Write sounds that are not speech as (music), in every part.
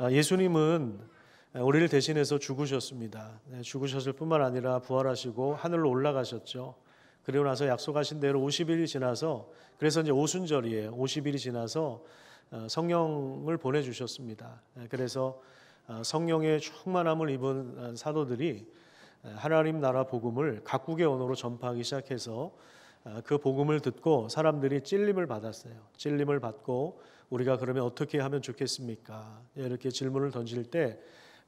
아, 예수님은 우리를 대신해서 죽으셨습니다. 네, 죽으셨을 뿐만 아니라 부활하시고 하늘로 올라가셨죠. 그리고 나서 약속하신 대로 50일이 지나서 그래서 이제 오순절이에요. 50일이 지나서 어, 성령을 보내 주셨습니다. 네, 그래서 어, 성령의 충만함을 입은 어, 사도들이 하나님 나라 복음을 각국의 언어로 전파하기 시작해서 그 복음을 듣고 사람들이 찔림을 받았어요. 찔림을 받고 우리가 그러면 어떻게 하면 좋겠습니까? 예, 이렇게 질문을 던질 때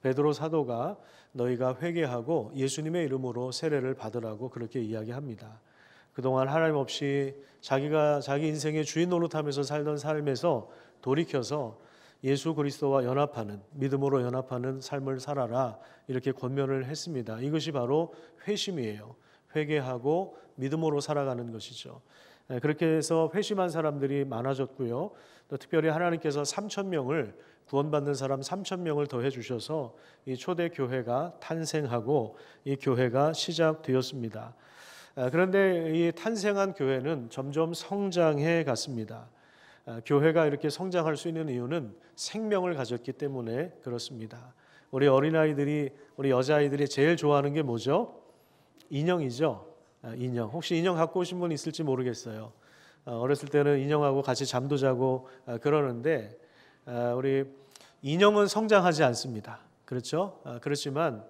베드로 사도가 너희가 회개하고 예수님의 이름으로 세례를 받으라고 그렇게 이야기합니다. 그동안 하나님 없이 자기가 자기 인생의 주인 노릇하면서 살던 삶에서 돌이켜서 예수 그리스도와 연합하는 믿음으로 연합하는 삶을 살아라 이렇게 권면을 했습니다. 이것이 바로 회심이에요. 회개하고 믿음으로 살아가는 것이죠. 네, 그렇게 해서 회심한 사람들이 많아졌고요. 또 특별히 하나님께서 3천 명을 구원받는 사람 3천 명을 더해 주셔서 이 초대 교회가 탄생하고 이 교회가 시작되었습니다. 아, 그런데 이 탄생한 교회는 점점 성장해 갔습니다. 아, 교회가 이렇게 성장할 수 있는 이유는 생명을 가졌기 때문에 그렇습니다. 우리 어린아이들이 우리 여자아이들이 제일 좋아하는 게 뭐죠? 인형이죠. 아, 인형. 혹시 인형 갖고 오신 분 있을지 모르겠어요. 아, 어렸을 때는 인형하고 같이 잠도 자고 아, 그러는데 우리 인형은 성장하지 않습니다. 그렇죠? 그렇지만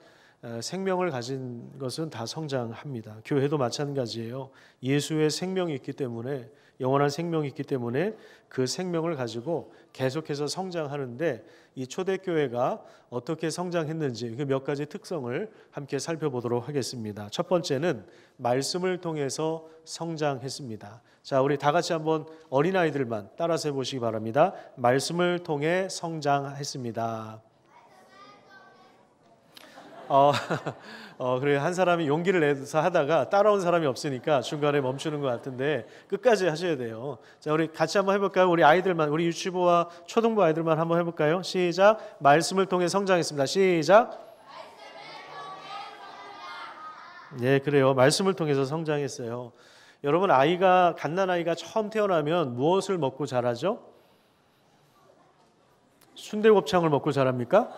생명을 가진 것은 다 성장합니다. 교회도 마찬가지예요. 예수의 생명이 있기 때문에 영원한 생명이 있기 때문에 그 생명을 가지고 계속해서 성장하는데 이 초대교회가 어떻게 성장했는지 그 몇 가지 특성을 함께 살펴보도록 하겠습니다. 첫 번째는 말씀을 통해서 성장했습니다. 자, 우리 다 같이 한번 어린아이들만 따라서 해보시기 바랍니다. 말씀을 통해 성장했습니다. 어, (laughs) 어, 그래 한 사람이 용기를 내서 하다가 따라온 사람이 없으니까 중간에 멈추는 것 같은데 끝까지 하셔야 돼요. 자, 우리 같이 한번 해볼까요? 우리 아이들만, 우리 유치부와 초등부 아이들만 한번 해볼까요? 시작. 말씀을 통해 성장했습니다. 시작. 예, 그래요. 말씀을 통해서 성장했어요. 여러분 아이가 갓난 아이가 처음 태어나면 무엇을 먹고 자라죠? 순대곱창을 먹고 자랍니까?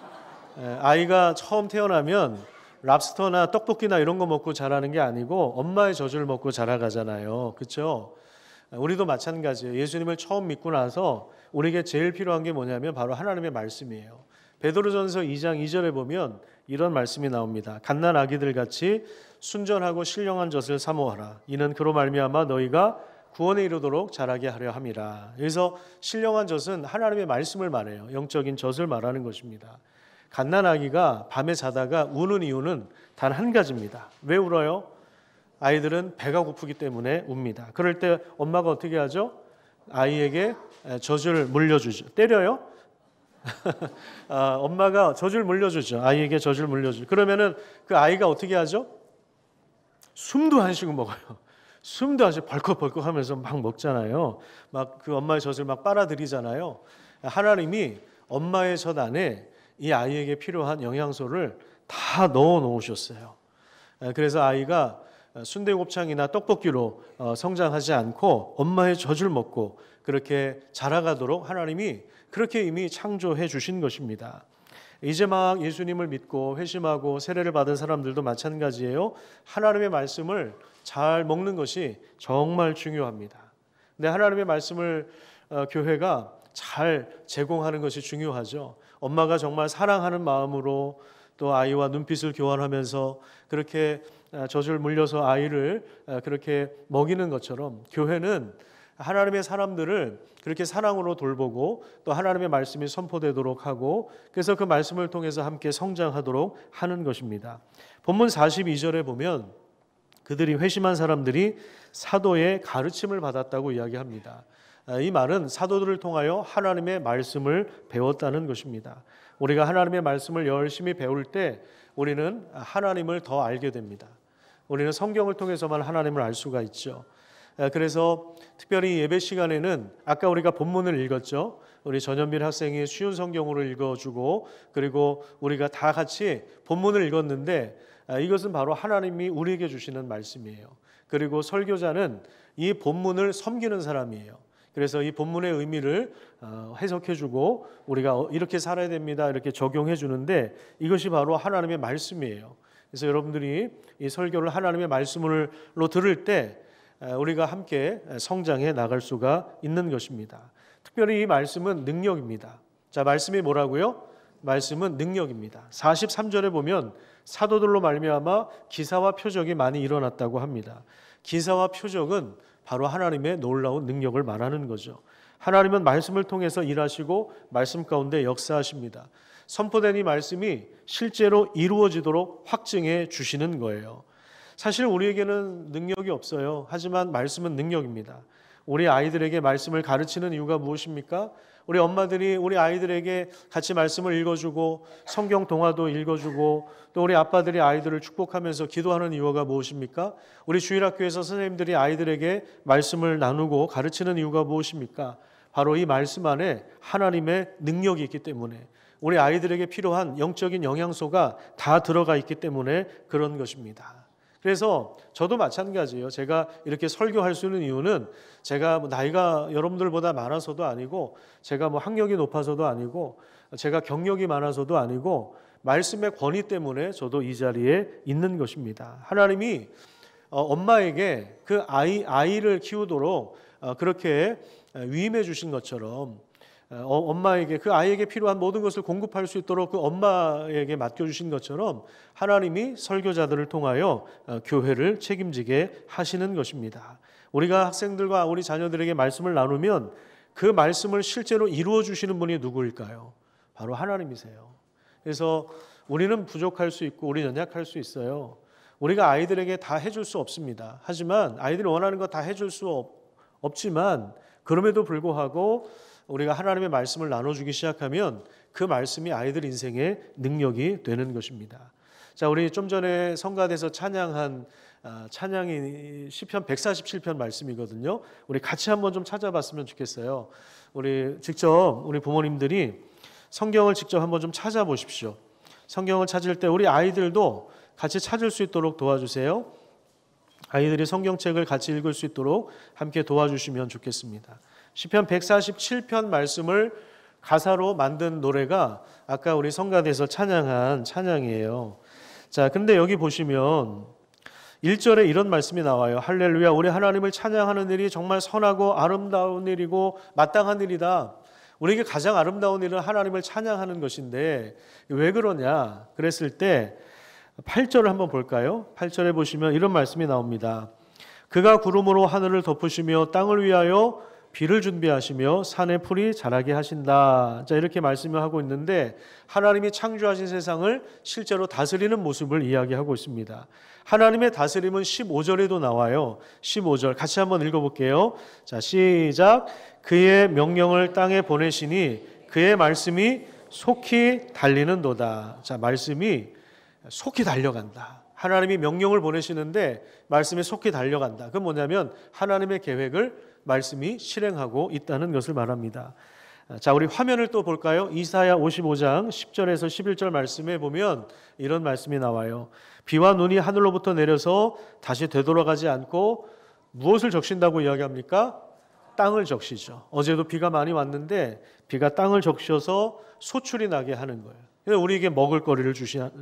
예, 아이가 처음 태어나면 랍스터나 떡볶이나 이런 거 먹고 자라는 게 아니고 엄마의 젖을 먹고 자라가잖아요. 그렇죠? 우리도 마찬가지예요. 예수님을 처음 믿고 나서 우리에게 제일 필요한 게 뭐냐면 바로 하나님의 말씀이에요. 베드로전서 2장 2절에 보면 이런 말씀이 나옵니다. 갓난 아기들 같이 순전하고 신령한 젖을 사모하라. 이는 그로 말미암아 너희가 구원에 이르도록 자라게 하려 함이라. 그래서 신령한 젖은 하나님의 말씀을 말해요. 영적인 젖을 말하는 것입니다. 갓난아기가 밤에 자다가 우는 이유는 단 한 가지입니다. 왜 울어요? 아이들은 배가 고프기 때문에 웁니다. 그럴 때 엄마가 어떻게 하죠? 아이에게 젖을 물려주죠. 때려요? (laughs) 아, 엄마가 젖을 물려주죠. 아이에게 젖을 물려주죠. 그러면은 그 아이가 어떻게 하죠? 숨도 안 쉬고 먹어요. 숨도 안 쉬고 벌컥벌컥 하면서 막 먹잖아요. 막 그 엄마의 젖을 막 빨아들이잖아요. 하나님이 엄마의 젖 안에 이 아이에게 필요한 영양소를 다 넣어 놓으셨어요. 그래서 아이가 어, 순대곱창이나 떡볶이로 어, 성장하지 않고 엄마의 젖을 먹고 그렇게 자라가도록 하나님이 그렇게 이미 창조해 주신 것입니다. 이제 막 예수님을 믿고 회심하고 세례를 받은 사람들도 마찬가지예요. 하나님의 말씀을 잘 먹는 것이 정말 중요합니다. 근데 하나님의 말씀을 어, 교회가 잘 제공하는 것이 중요하죠. 엄마가 정말 사랑하는 마음으로 또 아이와 눈빛을 교환하면서 그렇게 아, 젖을 물려서 아이를 아, 그렇게 먹이는 것처럼 교회는 하나님의 사람들을 그렇게 사랑으로 돌보고 또 하나님의 말씀이 선포되도록 하고 그래서 그 말씀을 통해서 함께 성장하도록 하는 것입니다. 본문 42절에 보면 그들이 회심한 사람들이 사도의 가르침을 받았다고 이야기합니다. 아, 이 말은 사도들을 통하여 하나님의 말씀을 배웠다는 것입니다. 우리가 하나님의 말씀을 열심히 배울 때 우리는 하나님을 더 알게 됩니다. 우리는 성경을 통해서만 하나님을 알 수가 있죠. 아, 그래서 특별히 예배 시간에는 아까 우리가 본문을 읽었죠. 우리 전현빈 학생이 쉬운 성경으로 읽어주고 그리고 우리가 다 같이 본문을 읽었는데 아, 이것은 바로 하나님이 우리에게 주시는 말씀이에요. 그리고 설교자는 이 본문을 섬기는 사람이에요. 그래서 이 본문의 의미를 어, 해석해주고 우리가 어, 이렇게 살아야 됩니다. 이렇게 적용해주는데 이것이 바로 하나님의 말씀이에요. 그래서 여러분들이 이 설교를 하나님의 말씀으로 들을 때 우리가 함께 성장해 나갈 수가 있는 것입니다. 특별히 이 말씀은 능력입니다. 자, 말씀이 뭐라고요? 말씀은 능력입니다. 43절에 보면 사도들로 말미암아 기사와 표적이 많이 일어났다고 합니다. 기사와 표적은 바로 하나님의 놀라운 능력을 말하는 거죠. 하나님은 말씀을 통해서 일하시고 말씀 가운데 역사하십니다. 선포된 이 말씀이 실제로 이루어지도록 확증해 주시는 거예요. 사실 우리에게는 능력이 없어요. 하지만 말씀은 능력입니다. 우리 아이들에게 말씀을 가르치는 이유가 무엇입니까? 우리 엄마들이 우리 아이들에게 같이 말씀을 읽어주고 성경 동화도 읽어주고 또 우리 아빠들이 아이들을 축복하면서 기도하는 이유가 무엇입니까? 우리 주일학교에서 선생님들이 아이들에게 말씀을 나누고 가르치는 이유가 무엇입니까? 바로 이 말씀 안에 하나님의 능력이 있기 때문에 우리 아이들에게 필요한 영적인 영양소가 다 들어가 있기 때문에 그런 것입니다. 그래서 저도 마찬가지예요. 제가 이렇게 설교할 수 있는 이유는 제가 뭐 나이가 여러분들보다 많아서도 아니고 제가 뭐 학력이 높아서도 아니고 제가 경력이 많아서도 아니고 말씀의 권위 때문에 저도 이 자리에 있는 것입니다. 하나님이 어, 엄마에게 그 아이 아이를 키우도록 어, 그렇게 위임해 주신 것처럼 어, 엄마에게 그 아이에게 필요한 모든 것을 공급할 수 있도록 그 엄마에게 맡겨주신 것처럼 하나님이 설교자들을 통하여 어, 교회를 책임지게 하시는 것입니다. 우리가 학생들과 우리 자녀들에게 말씀을 나누면 그 말씀을 실제로 이루어 주시는 분이 누구일까요? 바로 하나님이세요. 그래서 우리는 부족할 수 있고 우리 연약할 수 있어요. 우리가 아이들에게 다 해줄 수 없습니다. 하지만 아이들이 원하는 거 다 해줄 수 없, 없지만 그럼에도 불구하고 우리가 하나님의 말씀을 나눠주기 시작하면 그 말씀이 아이들 인생의 능력이 되는 것입니다. 자, 우리 좀 전에 성가대에서 찬양한 아, 찬양이 시편 147편 말씀이거든요. 우리 같이 한번 좀 찾아봤으면 좋겠어요. 우리 직접 우리 부모님들이 성경을 직접 한번 좀 찾아보십시오. 성경을 찾을 때 우리 아이들도 같이 찾을 수 있도록 도와주세요. 아이들이 성경책을 같이 읽을 수 있도록 함께 도와주시면 좋겠습니다. 시편 147편 말씀을 가사로 만든 노래가 아까 우리 성가대에서 찬양한 찬양이에요. 자, 근데 여기 보시면 1절에 이런 말씀이 나와요. 할렐루야, 우리 하나님을 찬양하는 일이 정말 선하고 아름다운 일이고 마땅한 일이다. 우리에게 가장 아름다운 일은 하나님을 찬양하는 것인데 왜 그러냐? 그랬을 때 8절을 한번 볼까요? 8절에 보시면 이런 말씀이 나옵니다. 그가 구름으로 하늘을 덮으시며 땅을 위하여 비를 준비하시며 산의 풀이 자라게 하신다. 자, 이렇게 말씀을 하고 있는데 하나님이 창조하신 세상을 실제로 다스리는 모습을 이야기하고 있습니다. 하나님의 다스림은 15절에도 나와요. 15절 같이 한번 읽어 볼게요. 자, 시작. 그의 명령을 땅에 보내시니 그의 말씀이 속히 달리는도다. 자, 말씀이 속히 달려간다. 하나님이 명령을 보내시는데 말씀에 속히 달려간다. 그 뭐냐면 하나님의 계획을 말씀이 실행하고 있다는 것을 말합니다. 아, 자, 우리 화면을 또 볼까요? 이사야 55장 10절에서 11절 말씀에 보면 이런 말씀이 나와요. 비와 눈이 하늘로부터 내려서 다시 되돌아가지 않고 무엇을 적신다고 이야기합니까? 땅을 적시죠. 어제도 비가 많이 왔는데 비가 땅을 적셔서 소출이 나게 하는 거예요. 우리에게 먹을 거리를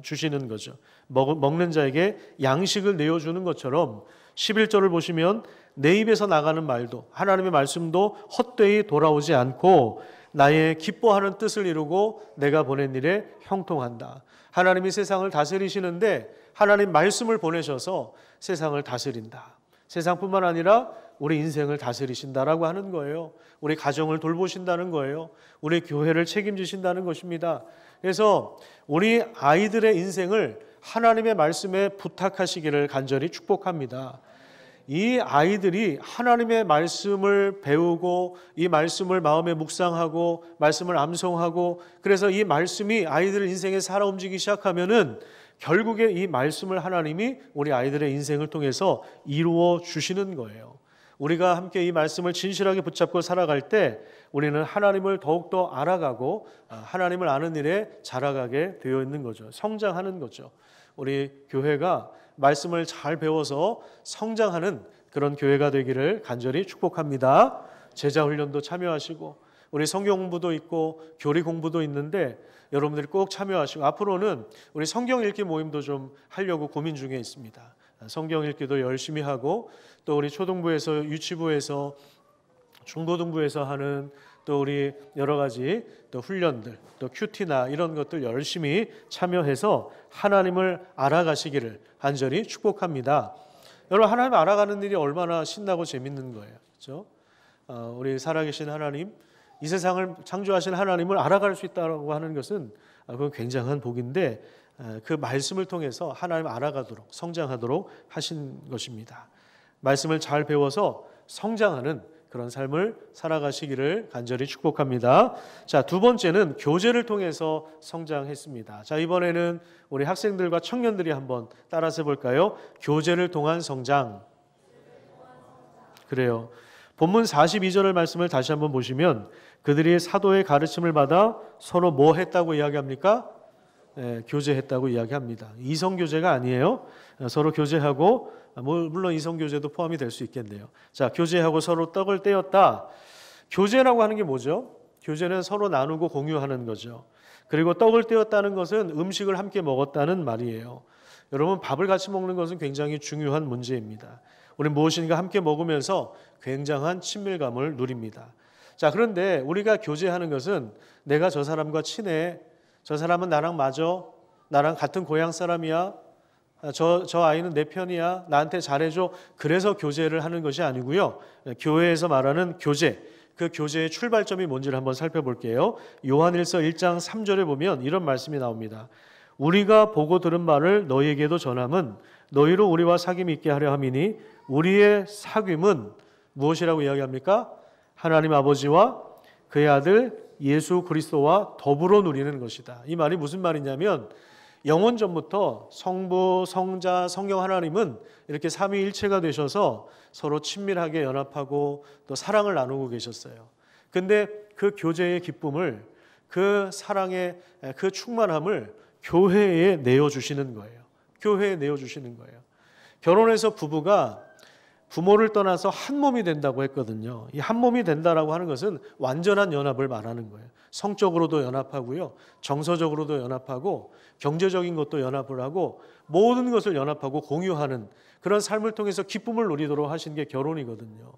주시는 거죠. 먹, 는 자에게 양식을 내어주는 것처럼 11절을 보시면 내 입에서 나가는 말도 하나님의 말씀도 헛되이 돌아오지 않고 나의 기뻐하는 뜻을 이루고 내가 보낸 일에 형통한다. 하나님이 세상을 다스리시는데 하나님 말씀을 보내셔서 세상을 다스린다. 세상뿐만 아니라 우리 인생을 다스리신다라고 하는 거예요. 우리 가정을 돌보신다는 거예요. 우리 교회를 책임지신다는 것입니다. 그래서 우리 아이들의 인생을 하나님의 말씀에 부탁하시기를 간절히 축복합니다. 이 아이들이 하나님의 말씀을 배우고 이 말씀을 마음에 묵상하고 말씀을 암송하고 그래서 이 말씀이 아이들 인생에 살아 움직이기 시작하면은 결국에 이 말씀을 하나님이 우리 아이들의 인생을 통해서 이루어 주시는 거예요. 우리가 함께 이 말씀을 진실하게 붙잡고 살아갈 때 우리는 하나님을 더욱더 알아가고 아, 하나님을 아는 일에 자라가게 되어 있는 거죠. 성장하는 거죠. 우리 교회가 말씀을 잘 배워서 성장하는 그런 교회가 되기를 간절히 축복합니다. 제자 훈련도 참여하시고 우리 성경 공부도 있고 교리 공부도 있는데 여러분들이 꼭 참여하시고 앞으로는 우리 성경 읽기 모임도 좀 하려고 고민 중에 있습니다. 성경 읽기도 열심히 하고 또 우리 초등부에서 유치부에서 중고등부에서 하는 또 우리 여러 가지 또 훈련들 또 큐티나 이런 것들 열심히 참여해서 하나님을 알아가시기를 간절히 축복합니다. 여러분 하나님 알아가는 일이 얼마나 신나고 재밌는 거예요, 그렇죠? 어, 우리 살아계신 하나님, 이 세상을 창조하신 하나님을 알아갈 수있다고 하는 것은 아, 그건 굉장한 복인데 그 말씀을 통해서 하나님 알아가도록 성장하도록 하신 것입니다. 말씀을 잘 배워서 성장하는 그런 삶을 살아가시기를 간절히 축복합니다. 자, 두 번째는 교제를 통해서 성장했습니다. 자, 이번에는 우리 학생들과 청년들이 한번 따라서 볼까요? 교제를 통한 성장. 그래요. 본문 42절의 말씀을 다시 한번 보시면 그들이 사도의 가르침을 받아 서로 뭐 했다고 이야기합니까? 예, 교제했다고 이야기합니다. 이성 교제가 아니에요. 어, 서로 교제하고 아, 물론 이성 교제도 포함이 될 수 있겠네요. 자, 교제하고 서로 떡을 떼었다. 교제라고 하는 게 뭐죠? 교제는 서로 나누고 공유하는 거죠. 그리고 떡을 떼었다는 것은 음식을 함께 먹었다는 말이에요. 여러분 밥을 같이 먹는 것은 굉장히 중요한 문제입니다. 우리 무엇인가 함께 먹으면서 굉장한 친밀감을 누립니다. 자, 그런데 우리가 교제하는 것은 내가 저 사람과 친해 저 사람은 나랑 맞아. 나랑 같은 고향 사람이야. 저, 저 아이는 내 편이야. 나한테 잘해줘. 그래서 교제를 하는 것이 아니고요. 교회에서 말하는 교제. 그 교제의 출발점이 뭔지를 한번 살펴볼게요. 요한일서 1장 3절에 보면 이런 말씀이 나옵니다. 우리가 보고 들은 말을 너희에게도 전함은 너희로 우리와 사귐 있게 하려 함이니 우리의 사귐은 무엇이라고 이야기합니까? 하나님 아버지와 그의 아들 예수 그리스도와 더불어 누리는 것이다. 이 말이 무슨 말이냐면 영원 전부터 성부, 성자, 성령 하나님은 이렇게 삼위일체가 되셔서 서로 친밀하게 연합하고 또 사랑을 나누고 계셨어요. 근데 그 교제의 기쁨을 그 사랑의 그 충만함을 교회에 내어 주시는 거예요. 교회에 내어 주시는 거예요. 결혼해서 부부가 부모를 떠나서 한 몸이 된다고 했거든요. 이 한 몸이 된다라고 하는 것은 완전한 연합을 말하는 거예요. 성적으로도 연합하고요. 정서적으로도 연합하고 경제적인 것도 연합을 하고 모든 것을 연합하고 공유하는 그런 삶을 통해서 기쁨을 누리도록 하신 게 결혼이거든요.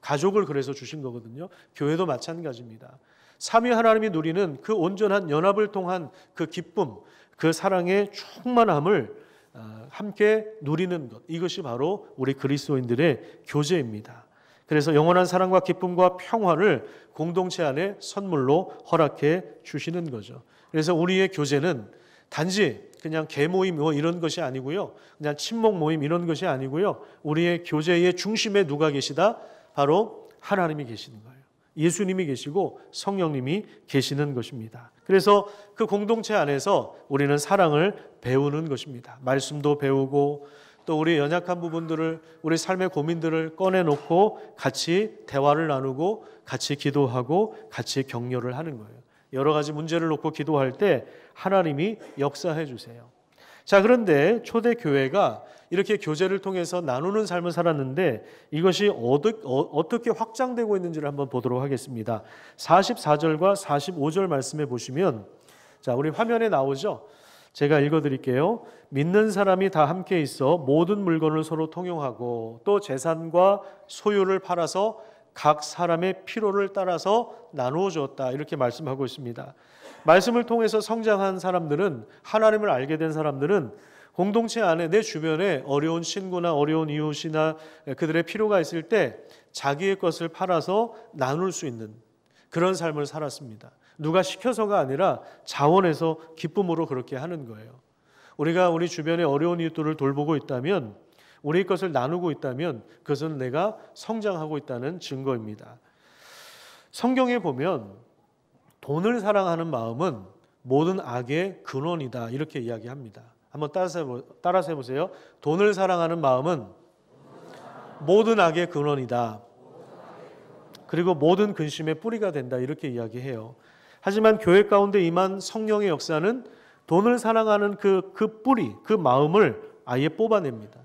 가족을 그래서 주신 거거든요. 교회도 마찬가지입니다. 삼위 하나님이 누리는 그 온전한 연합을 통한 그 기쁨, 그 사랑의 충만함을 아, 함께 누리는 것 이것이 바로 우리 그리스도인들의 교제입니다. 그래서 영원한 사랑과 기쁨과 평화를 공동체 안에 선물로 허락해 주시는 거죠. 그래서 우리의 교제는 단지 그냥 개모임 뭐 이런 것이 아니고요. 그냥 친목 모임 이런 것이 아니고요. 우리의 교제의 중심에 누가 계시다? 바로 하나님이 계시는 거예요. 예수님이 계시고 성령님이 계시는 것입니다. 그래서 그 공동체 안에서 우리는 사랑을 배우는 것입니다. 말씀도 배우고 또 우리 연약한 부분들을 우리 삶의 고민들을 꺼내놓고 같이 대화를 나누고 같이 기도하고 같이 격려를 하는 거예요. 여러 가지 문제를 놓고 기도할 때 하나님이 역사해 주세요. 자, 그런데 초대 교회가 이렇게 교제를 통해서 나누는 삶을 살았는데 이것이 어, 어떻게 확장되고 있는지를 한번 보도록 하겠습니다. 44절과 45절 말씀해 보시면 자, 우리 화면에 나오죠. 제가 읽어 드릴게요. 믿는 사람이 다 함께 있어 모든 물건을 서로 통용하고 또 재산과 소유를 팔아서 각 사람의 필요를 따라서 나누어 주었다. 이렇게 말씀하고 있습니다. 말씀을 통해서 성장한 사람들은 하나님을 알게 된 사람들은 공동체 안에 내 주변에 어려운 친구나 어려운 이웃이나 그들의 필요가 있을 때 자기의 것을 팔아서 나눌 수 있는 그런 삶을 살았습니다. 누가 시켜서가 아니라 자원해서 기쁨으로 그렇게 하는 거예요. 우리가 우리 주변에 어려운 이웃들을 돌보고 있다면 우리 것을 나누고 있다면 그것은 내가 성장하고 있다는 증거입니다. 성경에 보면 돈을 사랑하는 마음은 모든 악의 근원이다. 이렇게 이야기합니다. 한번 따라서 해보세요. 돈을 사랑하는 마음은 모든 악의 근원이다. 그리고 모든 근심의 뿌리가 된다. 이렇게 이야기해요. 하지만 교회 가운데 임한 성령의 역사는 돈을 사랑하는 그, 그 뿌리, 그 마음을 아예 뽑아냅니다.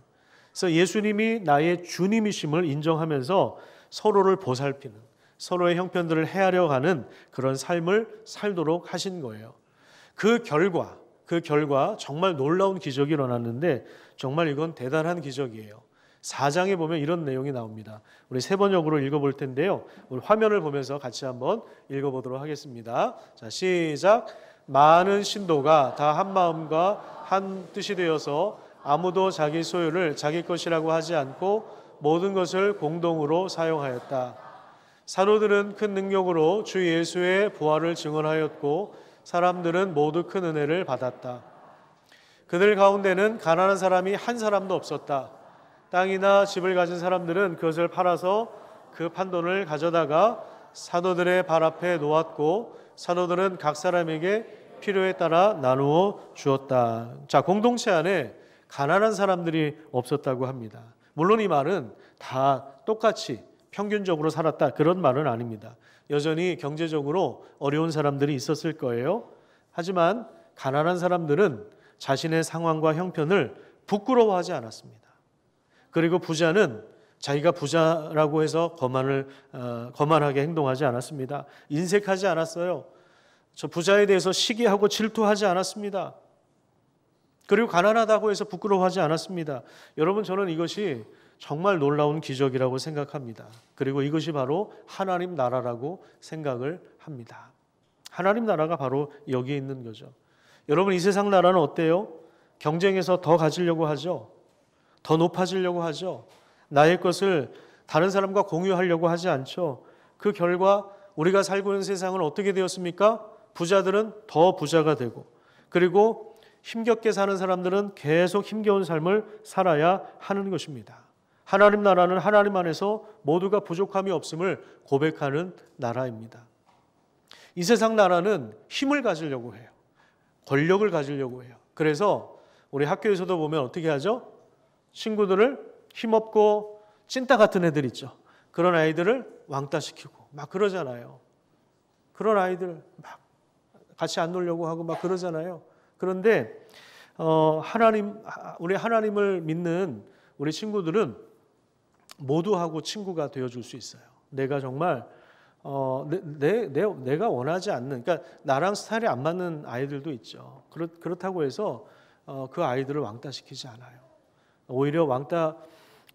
그래서 예수님이 나의 주님이심을 인정하면서 서로를 보살피는 서로의 형편들을 헤아려 가는 그런 삶을 살도록 하신 거예요. 그 결과, 그 결과 정말 놀라운 기적이 일어났는데 정말 이건 대단한 기적이에요. 4장에 보면 이런 내용이 나옵니다. 우리 세 번역으로 읽어볼 텐데요. 우리 화면을 보면서 같이 한번 읽어보도록 하겠습니다. 자, 시작. 많은 신도가 다 한 마음과 한 뜻이 되어서 아무도 자기 소유를 자기 것이라고 하지 않고 모든 것을 공동으로 사용하였다. 산호들은 큰 능력으로 주 예수의 부활을 증언하였고 사람들은 모두 큰 은혜를 받았다. 그들 가운데는 가난한 사람이 한 사람도 없었다. 땅이나 집을 가진 사람들은 그것을 팔아서 그 판돈을 가져다가 산호들의 발 앞에 놓았고 산호들은 각 사람에게 필요에 따라 나누어 주었다. 자, 공동체 안에 가난한 사람들이 없었다고 합니다. 물론 이 말은 다 똑같이 평균적으로 살았다 그런 말은 아닙니다. 여전히 경제적으로 어려운 사람들이 있었을 거예요. 하지만 가난한 사람들은 자신의 상황과 형편을 부끄러워하지 않았습니다. 그리고 부자는 자기가 부자라고 해서 거만을 어, 거만하게 행동하지 않았습니다. 인색하지 않았어요. 저 부자에 대해서 시기하고 질투하지 않았습니다. 그리고 가난하다고 해서 부끄러워하지 않았습니다. 여러분 저는 이것이 정말 놀라운 기적이라고 생각합니다. 그리고 이것이 바로 하나님 나라라고 생각을 합니다. 하나님 나라가 바로 여기에 있는 거죠. 여러분 이 세상 나라는 어때요? 경쟁에서 더 가지려고 하죠. 더 높아지려고 하죠. 나의 것을 다른 사람과 공유하려고 하지 않죠. 그 결과 우리가 살고 있는 세상은 어떻게 되었습니까? 부자들은 더 부자가 되고 그리고 힘겹게 사는 사람들은 계속 힘겨운 삶을 살아야 하는 것입니다. 하나님 나라는 하나님 안에서 모두가 부족함이 없음을 고백하는 나라입니다. 이 세상 나라는 힘을 가지려고 해요. 권력을 가지려고 해요. 그래서 우리 학교에서도 보면 어떻게 하죠? 친구들을 힘없고 찐따 같은 애들 있죠. 그런 아이들을 왕따시키고 막 그러잖아요. 그런 아이들 막 같이 안 놀려고 하고 막 그러잖아요. 그런데 어, 하나님 우리 하나님을 믿는 우리 친구들은 모두하고 친구가 되어줄 수 있어요. 내가 정말 어, 내, 내, 내, 가 원하지 않는, 그러니까 나랑 스타일이 안 맞는 아이들도 있죠. 그렇, 그렇다고 해서 어, 그 아이들을 왕따시키지 않아요. 오히려 왕따,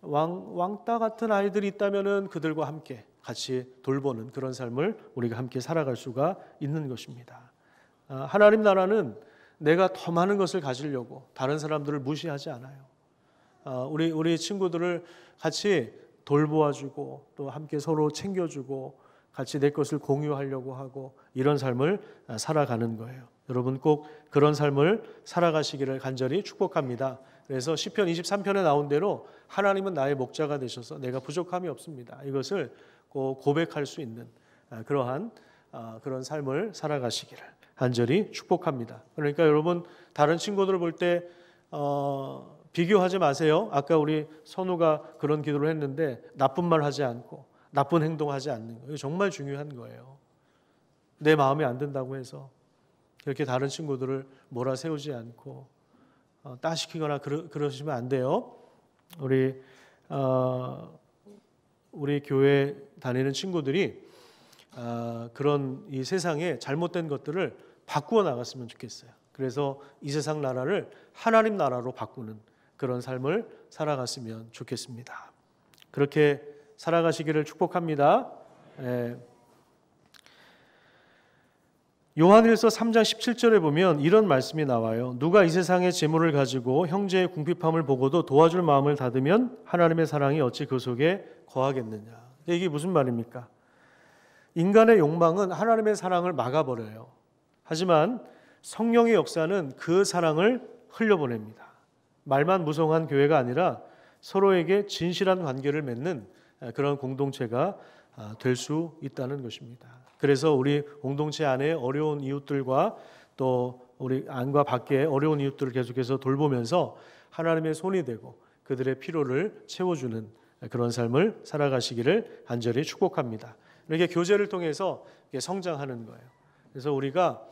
왕, 왕따 같은 아이들이 있다면 그들과 함께 같이 돌보는 그런 삶을 우리가 함께 살아갈 수가 있는 것입니다. 아, 하나님 나라는 내가 더 많은 것을 가지려고 다른 사람들을 무시하지 않아요. 어, 우리 우리 친구들을 같이 돌보아주고 또 함께 서로 챙겨주고 같이 내 것을 공유하려고 하고 이런 삶을 어, 살아가는 거예요. 여러분 꼭 그런 삶을 살아가시기를 간절히 축복합니다. 그래서 시편 23편에 나온 대로 하나님은 나의 목자가 되셔서 내가 부족함이 없습니다. 이것을 꼭 고백할 수 있는 어, 그러한 그런 삶을 살아가시기를 간절히 축복합니다. 그러니까 여러분 다른 친구들을 볼때 어, 비교하지 마세요. 아까 우리 선우가 그런 기도를 했는데 나쁜 말 하지 않고 나쁜 행동하지 않는 거. 이 정말 중요한 거예요. 내 마음에 안 든다고 해서 이렇게 다른 친구들을 몰아 세우지 않고 어, 따시키거나 그러, 그러시면 안 돼요. 우리 어, 우리 교회 다니는 친구들이 어, 그런 이 세상에 잘못된 것들을 바꾸어 나갔으면 좋겠어요. 그래서 이 세상 나라를 하나님 나라로 바꾸는 그런 삶을 살아갔으면 좋겠습니다. 그렇게 살아가시기를 축복합니다. 예. 요한일서 3장 17절에 보면 이런 말씀이 나와요. 누가 이 세상의 재물을 가지고 형제의 궁핍함을 보고도 도와줄 마음을 닫으면 하나님의 사랑이 어찌 그 속에 거하겠느냐. 이게 무슨 말입니까? 인간의 욕망은 하나님의 사랑을 막아버려요. 하지만 성령의 역사는 그 사랑을 흘려보냅니다. 말만 무성한 교회가 아니라 서로에게 진실한 관계를 맺는 아, 그런 공동체가 아, 될수 있다는 것입니다. 그래서 우리 공동체 안에 어려운 이웃들과 또 우리 안과 밖에 어려운 이웃들을 계속해서 돌보면서 하나님의 손이 되고 그들의 필요를 채워주는 그런 삶을 살아가시기를 간절히 축복합니다. 이렇게 교제를 통해서 성장하는 거예요. 그래서 우리가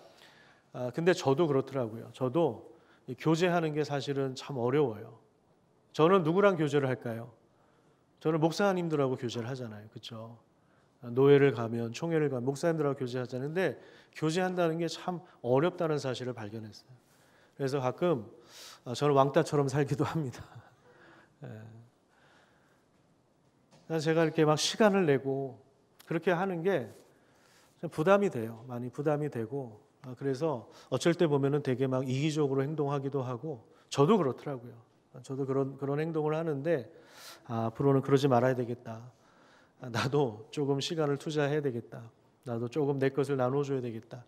아, 근데 저도 그렇더라고요. 저도 교제하는 게 사실은 참 어려워요. 저는 누구랑 교제를 할까요? 저는 목사님들하고 교제를 하잖아요. 그렇죠? 노예를 가면 총회를 가면 목사님들하고 교제하자는데 교제한다는 게 참 어렵다는 사실을 발견했어요. 그래서 가끔 아, 저는 왕따처럼 살기도 합니다. (laughs) 예. 제가 이렇게 막 시간을 내고 그렇게 하는 게 부담이 돼요. 많이 부담이 되고 아, 그래서 어쩔 때 보면은 되게 막 이기적으로 행동하기도 하고 저도 그렇더라고요. 저도 그런 그런 행동을 하는데 아, 앞으로는 그러지 말아야 되겠다. 아, 나도 조금 시간을 투자해야 되겠다. 나도 조금 내 것을 나눠줘야 되겠다.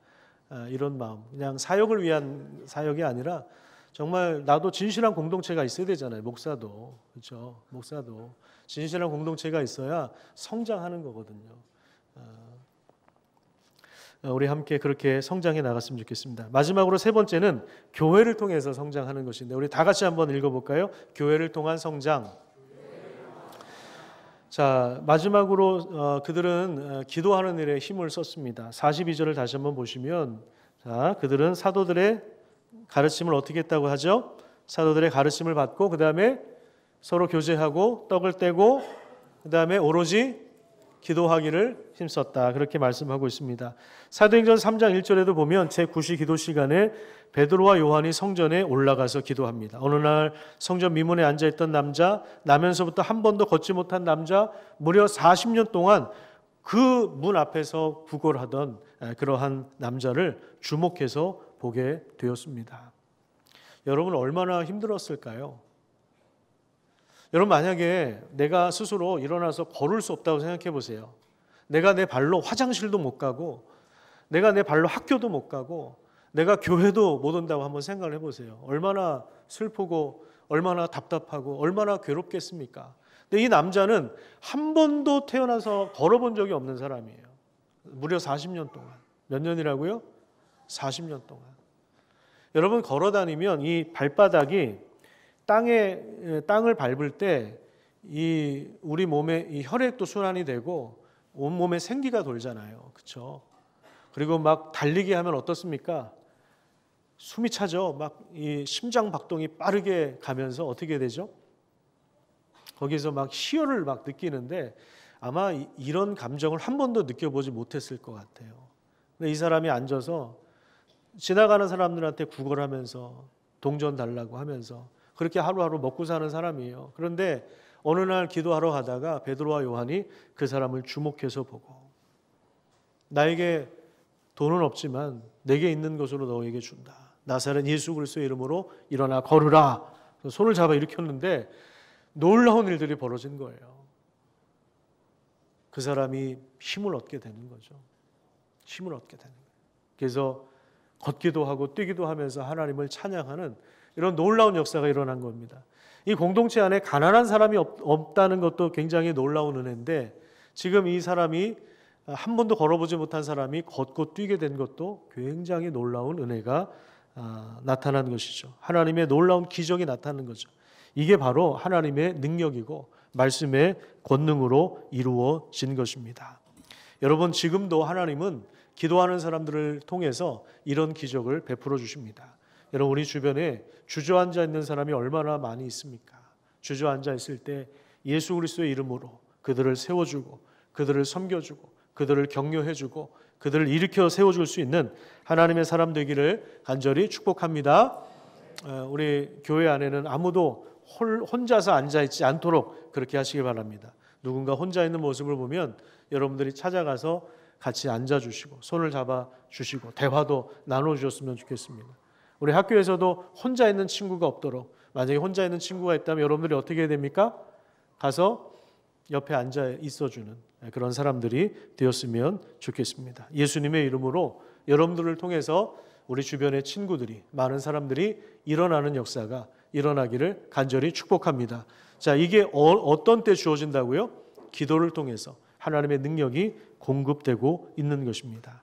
아, 이런 마음. 그냥 사역을 위한 사역이 아니라 정말 나도 진실한 공동체가 있어야 되잖아요. 목사도 그렇죠. 목사도 진실한 공동체가 있어야 성장하는 거거든요. 아, 어, 우리 함께 그렇게 성장해 나갔으면 좋겠습니다. 마지막으로 세 번째는 교회를 통해서 성장하는 것인데 우리 다 같이 한번 읽어볼까요? 교회를 통한 성장. 자 마지막으로 어, 그들은 어, 기도하는 일에 힘을 썼습니다. 42절을 다시 한번 보시면 자 그들은 사도들의 가르침을 어떻게 했다고 하죠? 사도들의 가르침을 받고 그 다음에 서로 교제하고 떡을 떼고 그 다음에 오로지 기도하기를 힘썼다. 그렇게 말씀하고 있습니다. 사도행전 3장 1절에도 보면 제9시 기도 시간에 베드로와 요한이 성전에 올라가서 기도합니다. 어느 날 성전 미문에 앉아 있던 남자, 나면서부터 한 번도 걷지 못한 남자, 무려 40년 동안 그 문 앞에서 구걸하던 그러한 남자를 주목해서 보게 되었습니다. 여러분 얼마나 힘들었을까요? 여러분 만약에 내가 스스로 일어나서 걸을 수 없다고 생각해 보세요. 내가 내 발로 화장실도 못 가고 내가 내 발로 학교도 못 가고 내가 교회도 못 온다고 한번 생각을 해 보세요. 얼마나 슬프고 얼마나 답답하고 얼마나 괴롭겠습니까? 근데 이 남자는 한 번도 태어나서 걸어본 적이 없는 사람이에요. 무려 40년 동안. 몇 년이라고요? 40년 동안. 여러분 걸어 다니면 이 발바닥이 땅에 예, 땅을 밟을 때 이 우리 몸에 이 혈액도 순환이 되고 온 몸에 생기가 돌잖아요. 그렇죠? 그리고 막 달리기 하면 어떻습니까? 숨이 차죠. 막 이 심장 박동이 빠르게 가면서 어떻게 되죠? 거기서 막 희열을 막 느끼는데 아마 이런 감정을 한 번도 느껴보지 못했을 것 같아요. 근데 이 사람이 앉아서 지나가는 사람들한테 구걸하면서 동전 달라고 하면서 그렇게 하루하루 먹고 사는 사람이에요. 그런데 어느 날 기도하러 가다가 베드로와 요한이 그 사람을 주목해서 보고 나에게 돈은 없지만 내게 있는 것으로 너에게 준다. 나사렛 예수 그리스도의 이름으로 일어나 걸으라. 손을 잡아 일으켰는데 놀라운 일들이 벌어진 거예요. 그 사람이 힘을 얻게 되는 거죠. 힘을 얻게 되는 거예요. 그래서 걷기도 하고 뛰기도 하면서 하나님을 찬양하는 이런 놀라운 역사가 일어난 겁니다. 이 공동체 안에 가난한 사람이 없, 다는 것도 굉장히 놀라운 은혜인데 지금 이 사람이 아, 한 번도 걸어보지 못한 사람이 걷고 뛰게 된 것도 굉장히 놀라운 은혜가 아, 나타난 것이죠. 하나님의 놀라운 기적이 나타나 거죠. 이게 바로 하나님의 능력이고 말씀의 권능으로 이루어진 것입니다. 여러분 지금도 하나님은 기도하는 사람들을 통해서 이런 기적을 베풀어 주십니다. 여러분 우리 주변에 주저앉아 있는 사람이 얼마나 많이 있습니까? 주저앉아 있을 때 예수 그리스도의 이름으로 그들을 세워주고 그들을 섬겨주고 그들을 격려해주고 그들을 일으켜 세워줄 수 있는 하나님의 사람 되기를 간절히 축복합니다. 어, 우리 교회 안에는 아무도 혼자서 앉아 있지 않도록 그렇게 하시기 바랍니다. 누군가 혼자 있는 모습을 보면 여러분들이 찾아가서 같이 앉아주시고 손을 잡아주시고 대화도 나눠주셨으면 좋겠습니다. 우리 학교에서도 혼자 있는 친구가 없도록 만약에 혼자 있는 친구가 있다면 여러분들이 어떻게 해야 됩니까? 가서 옆에 앉아 있어주는 예, 그런 사람들이 되었으면 좋겠습니다. 예수님의 이름으로 여러분들을 통해서 우리 주변의 친구들이 많은 사람들이 일어나는 역사가 일어나기를 간절히 축복합니다. 자, 이게 어, 떤때 주어진다고요? 기도를 통해서 하나님의 능력이 공급되고 있는 것입니다.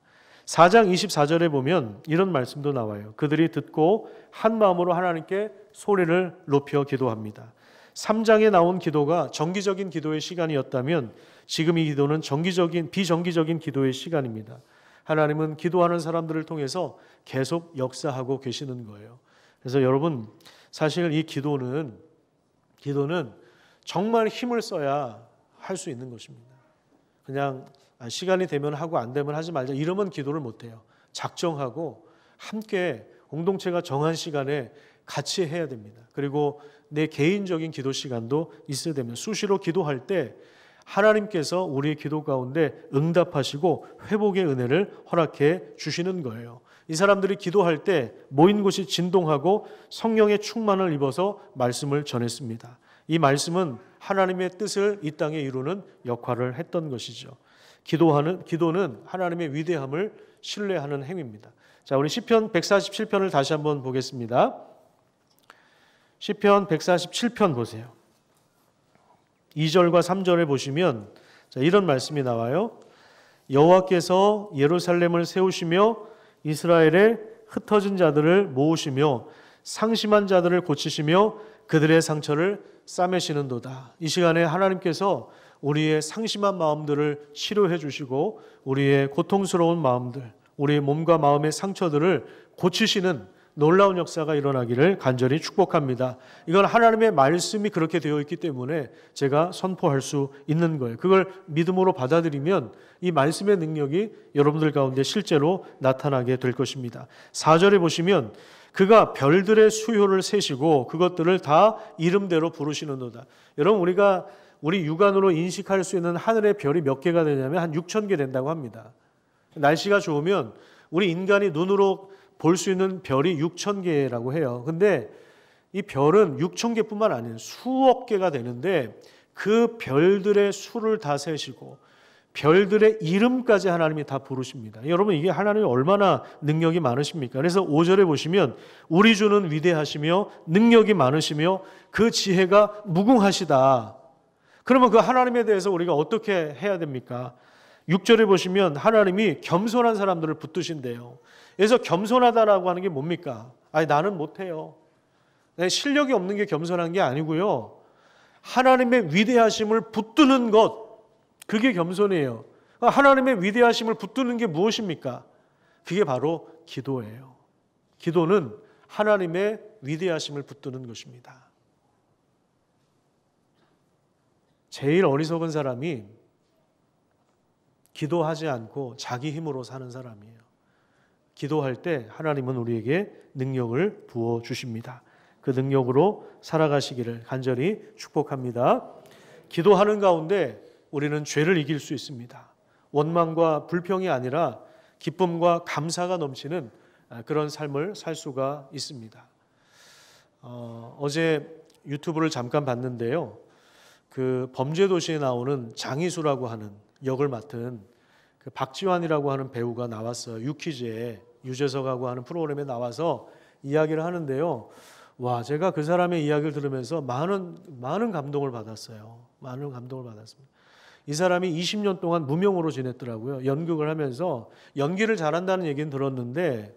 4장 24절에 보면 이런 말씀도 나와요. 그들이 듣고 한 마음으로 하나님께 소리를 높여 기도합니다. 3장에 나온 기도가 정기적인 기도의 시간이었다면 지금 이 기도는 정기적인 비정기적인 기도의 시간입니다. 하나님은 기도하는 사람들을 통해서 계속 역사하고 계시는 거예요. 그래서 여러분 사실 이 기도는 기도는 정말 힘을 써야 할 수 있는 것입니다. 그냥 아, 시간이 되면 하고 안 되면 하지 말자. 이러면 기도를 못 해요. 작정하고 함께 공동체가 정한 시간에 같이 해야 됩니다. 그리고 내 개인적인 기도 시간도 있어야 됩니다. 수시로 기도할 때 하나님께서 우리의 기도 가운데 응답하시고 회복의 은혜를 허락해 주시는 거예요. 이 사람들이 기도할 때 모인 곳이 진동하고 성령의 충만을 입어서 말씀을 전했습니다. 이 말씀은 하나님의 뜻을 이 땅에 이루는 역할을 했던 것이죠. 기도하는 기도는 하나님의 위대함을 신뢰하는 행위입니다. 자, 우리 시편 147편을 다시 한번 보겠습니다. 시편 147편 보세요. 2절과 3절을 보시면 자, 이런 말씀이 나와요. 여호와께서 예루살렘을 세우시며 이스라엘의 흩어진 자들을 모으시며 상심한 자들을 고치시며 그들의 상처를 싸매시는도다. 이 시간에 하나님께서 우리의 상심한 마음들을 치료해 주시고 우리의 고통스러운 마음들, 우리의 몸과 마음의 상처들을 고치시는 놀라운 역사가 일어나기를 간절히 축복합니다. 이건 하나님의 말씀이 그렇게 되어 있기 때문에 제가 선포할 수 있는 거예요. 그걸 믿음으로 받아들이면 이 말씀의 능력이 여러분들 가운데 실제로 나타나게 될 것입니다. 4절에 보시면 그가 별들의 수효를 세시고 그것들을 다 이름대로 부르시는도다. 여러분 우리가 우리 육안으로 인식할 수 있는 하늘의 별이 몇 개가 되냐면 한 6천 개 된다고 합니다. 날씨가 좋으면 우리 인간이 눈으로 볼 수 있는 별이 6천 개라고 해요. 근데 이 별은 6천 개뿐만 아닌 수억 개가 되는데 그 별들의 수를 다 세시고 별들의 이름까지 하나님이 다 부르십니다. 여러분 이게 하나님이 얼마나 능력이 많으십니까? 그래서 5절에 보시면 우리 주는 위대하시며 능력이 많으시며 그 지혜가 무궁하시다. 그러면 그 하나님에 대해서 우리가 어떻게 해야 됩니까? 6절에 보시면 하나님이 겸손한 사람들을 붙드신대요. 그래서 겸손하다라고 하는 게 뭡니까? 아니, 나는 못해요. 실력이 없는 게 겸손한 게 아니고요. 하나님의 위대하심을 붙드는 것, 그게 겸손이에요. 하나님의 위대하심을 붙드는 게 무엇입니까? 그게 바로 기도예요. 기도는 하나님의 위대하심을 붙드는 것입니다. 제일 어리석은 사람이 기도하지 않고 자기 힘으로 사는 사람이에요. 기도할 때 하나님은 우리에게 능력을 부어 주십니다. 그 능력으로 살아가시기를 간절히 축복합니다. 기도하는 가운데 우리는 죄를 이길 수 있습니다. 원망과 불평이 아니라 기쁨과 감사가 넘치는 아, 그런 삶을 살 수가 있습니다. 어, 제 유튜브를 잠깐 봤는데요. 그 범죄도시에 나오는 장희수라고 하는 역을 맡은 그 박지환이라고 하는 배우가 나왔어요. 유퀴즈에 유재석하고 하는 프로그램에 나와서 이야기를 하는데요. 와, 제가 그 사람의 이야기를 들으면서 많은 많은 감동을 받았어요. 많은 감동을 받았습니다. 이 사람이 20년 동안 무명으로 지냈더라고요. 연극을 하면서 연기를 잘한다는 얘기는 들었는데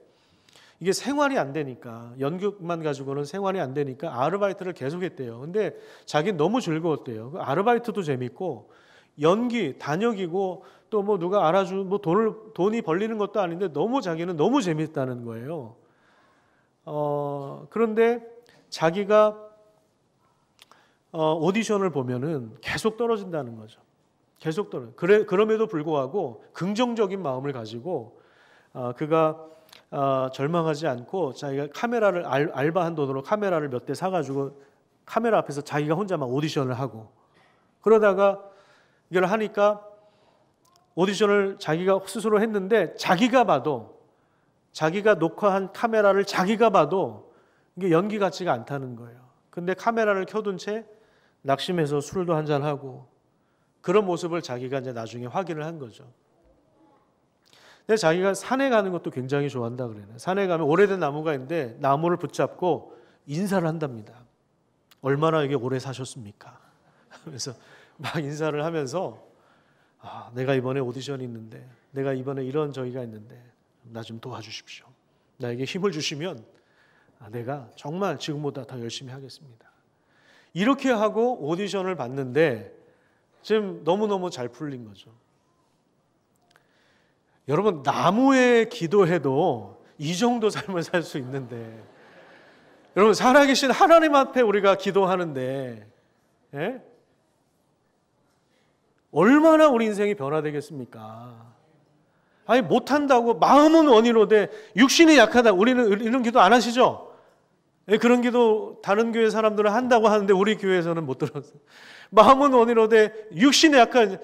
이게 생활이 안 되니까 연극만 가지고는 생활이 안 되니까 아르바이트를 계속했대요. 근데 자기는 너무 즐거웠대요. 그 아르바이트도 재밌고 연기 단역이고 또 뭐 누가 알아주 뭐 돈을 돈이 벌리는 것도 아닌데 너무 자기는 너무 재밌다는 거예요. 어, 그런데 자기가 어, 오디션을 보면은 계속 떨어진다는 거죠. 계속 떨어. 그래 그럼에도 불구하고 긍정적인 마음을 가지고 어, 그가 어, 절망하지 않고 자기가 카메라를 알, 바한 돈으로 카메라를 몇 대 사가지고 카메라 앞에서 자기가 혼자만 오디션을 하고 그러다가 이걸 하니까 오디션을 자기가 스스로 했는데 자기가 봐도 자기가 녹화한 카메라를 자기가 봐도 이게 연기 같지가 않다는 거예요. 근데 카메라를 켜둔 채 낙심해서 술도 한잔 하고 그런 모습을 자기가 이제 나중에 확인을 한 거죠. 근데 자기가 산에 가는 것도 굉장히 좋아한다 그래요. 산에 가면 오래된 나무가 있는데 나무를 붙잡고 인사를 한답니다. 얼마나 이게 오래 사셨습니까? (laughs) 그래서 막 인사를 하면서 아, 내가 이번에 오디션이 있는데 내가 이번에 이런 저기가 있는데 나 좀 도와주십시오. 나에게 힘을 주시면 아, 내가 정말 지금보다 더 열심히 하겠습니다. 이렇게 하고 오디션을 봤는데 지금 너무너무 잘 풀린 거죠. 여러분 나무에 기도해도 이 정도 삶을 살 수 있는데 여러분 살아계신 하나님 앞에 우리가 기도하는데 예? 얼마나 우리 인생이 변화되겠습니까? 아니 못한다고 마음은 원이로되 육신이 약하다 우리는 이런 기도 안 하시죠? 예, 그런 기도 다른 교회 사람들은 한다고 하는데 우리 교회에서는 못 들었어요. 마음은 원이로되 육신이 약한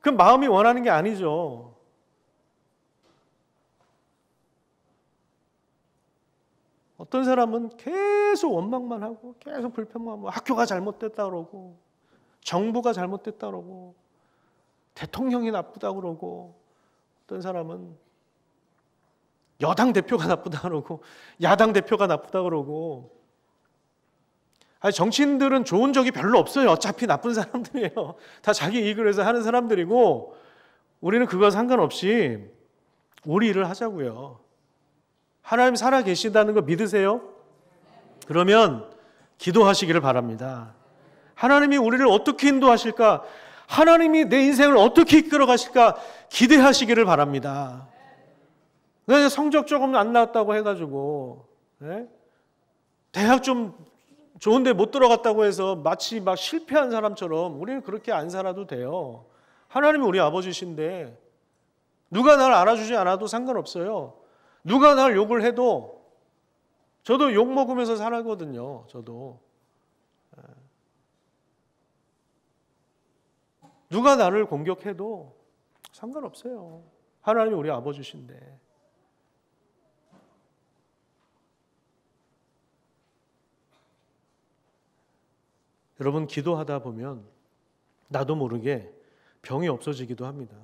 그 마음이 원하는 게 아니죠. 어떤 사람은 계속 원망만 하고 계속 불평만 하고 학교가 잘못됐다 그러고 정부가 잘못됐다 그러고 대통령이 나쁘다 그러고 어떤 사람은 여당 대표가 나쁘다 그러고 야당 대표가 나쁘다 그러고 아니 정치인들은 좋은 적이 별로 없어요. 어차피 나쁜 사람들이에요. 다 자기 이익을 위해서 하는 사람들이고 우리는 그거 상관없이 우리 일을 하자고요. 하나님 살아 계신다는거 믿으세요? 그러면 기도하시기를 바랍니다. 하나님이 우리를 어떻게 인도하실까? 하나님이 내 인생을 어떻게 이끌어 가실까? 기대하시기를 바랍니다. 네, 성적 조금 안 나왔다고 해가지고, 네? 대학 좀 좋은데 못 들어갔다고 해서 마치 막 실패한 사람처럼 우리는 그렇게 안 살아도 돼요. 하나님이 우리 아버지신데 누가 날 알아주지 않아도 상관없어요. 누가 날 욕을 해도 저도 욕 먹으면서 살거든요. 았 저도. 예. 누가 나를 공격해도 상관없어요. 하나님 우리 아버지신데. 여러분 기도하다 보면 나도 모르게 병이 없어지기도 합니다.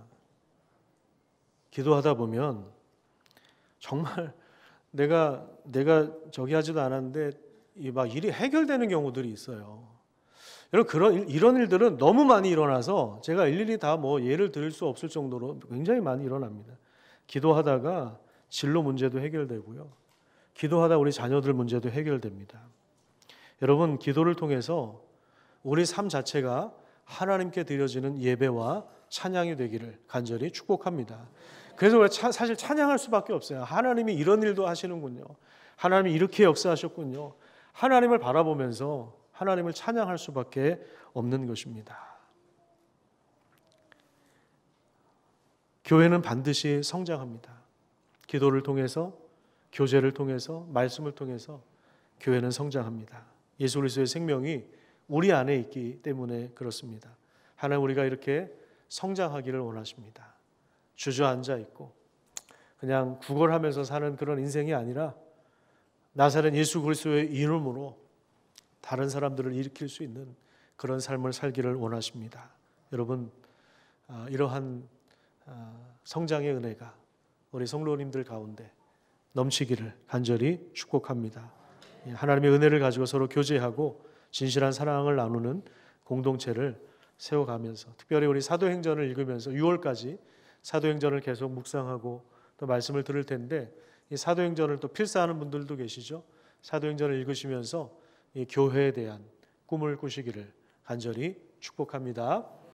기도하다 보면 정말 내가 내가 저기 하지도 않았는데 막 일이 해결되는 경우들이 있어요. 여러분 그런 이런 일들은 너무 많이 일어나서 제가 일일이 다 뭐 예를 들을 수 없을 정도로 굉장히 많이 일어납니다. 기도하다가 진로 문제도 해결되고요. 기도하다 우리 자녀들 문제도 해결됩니다. 여러분 기도를 통해서 우리 삶 자체가 하나님께 드려지는 예배와 찬양이 되기를 간절히 축복합니다. 그래서 차, 사실 찬양할 수밖에 없어요. 하나님이 이런 일도 하시는군요. 하나님이 이렇게 역사하셨군요. 하나님을 바라보면서 하나님을 찬양할 수밖에 없는 것입니다. 교회는 반드시 성장합니다. 기도를 통해서, 교제를 통해서, 말씀을 통해서 교회는 성장합니다. 예수 그리스도의 생명이 우리 안에 있기 때문에 그렇습니다. 하나님 우리가 이렇게 성장하기를 원하십니다. 주저앉아 있고 그냥 구걸하면서 사는 그런 인생이 아니라 나사렛 예수 그리스도의 이름으로 다른 사람들을 일으킬 수 있는 그런 삶을 살기를 원하십니다. 여러분 아, 이러한 아, 성장의 은혜가 우리 성로님들 가운데 넘치기를 간절히 축복합니다. 예, 하나님의 은혜를 가지고 서로 교제하고 진실한 사랑을 나누는 공동체를 세워가면서 특별히 우리 사도행전을 읽으면서 6월까지 사도행전을 계속 묵상하고 또 말씀을 들을 텐데 이 사도행전을 또 필사하는 분들도 계시죠. 사도행전을 읽으시면서 이 교회에 대한 꿈을 꾸시기를 간절히 축복합니다.